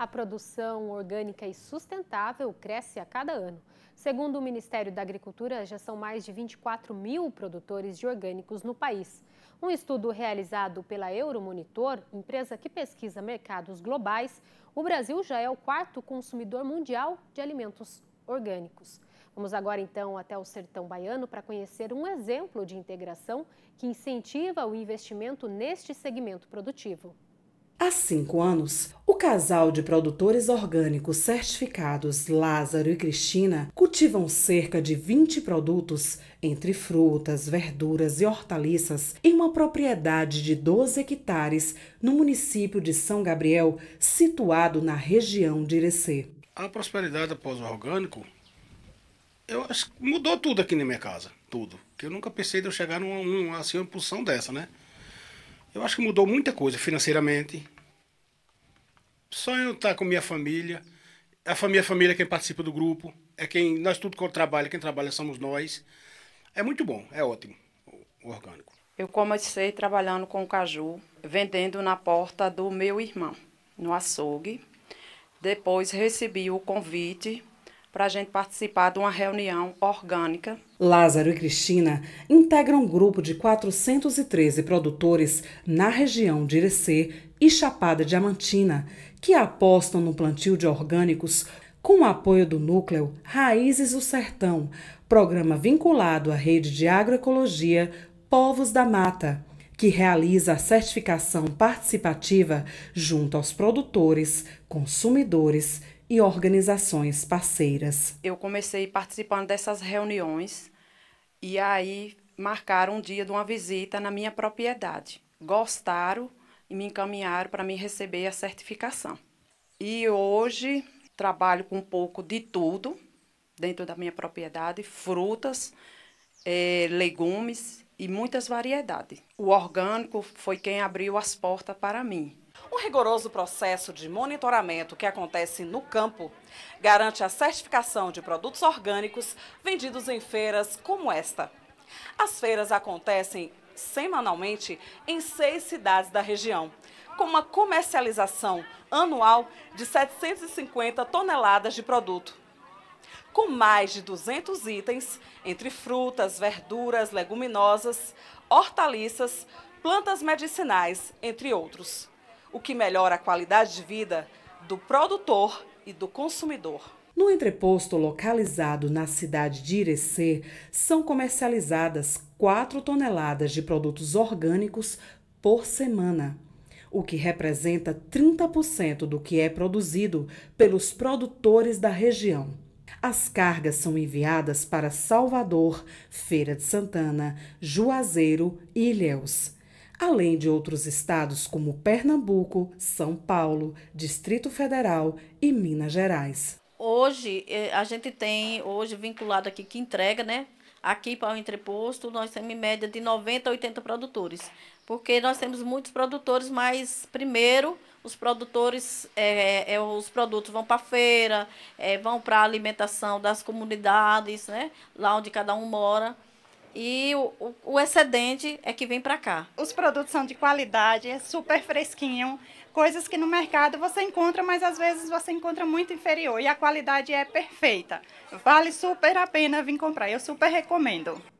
A produção orgânica e sustentável cresce a cada ano. Segundo o Ministério da Agricultura, já são mais de 24 mil produtores de orgânicos no país. Um estudo realizado pela Euromonitor, empresa que pesquisa mercados globais, o Brasil já é o quarto consumidor mundial de alimentos orgânicos. Vamos agora então até o sertão baiano para conhecer um exemplo de integração que incentiva o investimento neste segmento produtivo. Há cinco anos, casal de produtores orgânicos certificados Lázaro e Cristina cultivam cerca de 20 produtos, entre frutas, verduras e hortaliças, em uma propriedade de 12 hectares no município de São Gabriel, situado na região de Irecê. A prosperidade após o orgânico, eu acho que mudou tudo aqui na minha casa, tudo. Que eu nunca pensei de eu chegar numa, numa assim, uma impulsão dessa, né? Eu acho que mudou muita coisa financeiramente, Sonho estar tá com minha família. A família, a família é quem participa do grupo, é quem nós tudo que trabalha, quem trabalha somos nós. É muito bom, é ótimo o orgânico. Eu comecei trabalhando com o caju, vendendo na porta do meu irmão, no açougue. Depois recebi o convite para a gente participar de uma reunião orgânica. Lázaro e Cristina integram um grupo de 413 produtores na região de Irecê e Chapada Diamantina, que apostam no plantio de orgânicos com o apoio do núcleo Raízes do Sertão, programa vinculado à rede de agroecologia Povos da Mata, que realiza a certificação participativa junto aos produtores, consumidores e organizações parceiras. Eu comecei participando dessas reuniões e aí marcaram um dia de uma visita na minha propriedade. Gostaram e me encaminharam para me receber a certificação. E hoje trabalho com um pouco de tudo dentro da minha propriedade, frutas, é, legumes e muitas variedades. O orgânico foi quem abriu as portas para mim. Um rigoroso processo de monitoramento que acontece no campo garante a certificação de produtos orgânicos vendidos em feiras como esta. As feiras acontecem semanalmente em seis cidades da região, com uma comercialização anual de 750 toneladas de produto. Com mais de 200 itens, entre frutas, verduras, leguminosas, hortaliças, plantas medicinais, entre outros o que melhora a qualidade de vida do produtor e do consumidor. No entreposto localizado na cidade de Irecê, são comercializadas 4 toneladas de produtos orgânicos por semana, o que representa 30% do que é produzido pelos produtores da região. As cargas são enviadas para Salvador, Feira de Santana, Juazeiro e Ilhéus além de outros estados como Pernambuco, São Paulo, Distrito Federal e Minas Gerais. Hoje eh, a gente tem hoje vinculado aqui que entrega, né? Aqui para o entreposto, nós temos em média de 90 a 80 produtores, porque nós temos muitos produtores, mas primeiro os produtores, é, é, os produtos vão para feira, é, vão para a alimentação das comunidades, né? Lá onde cada um mora e o, o, excedente é que vem para cá. Os produtos são de qualidade, é super fresquinho, coisas que no mercado você encontra, mas às vezes você encontra muito inferior e a qualidade é perfeita. Vale super a pena vir comprar, eu super recomendo.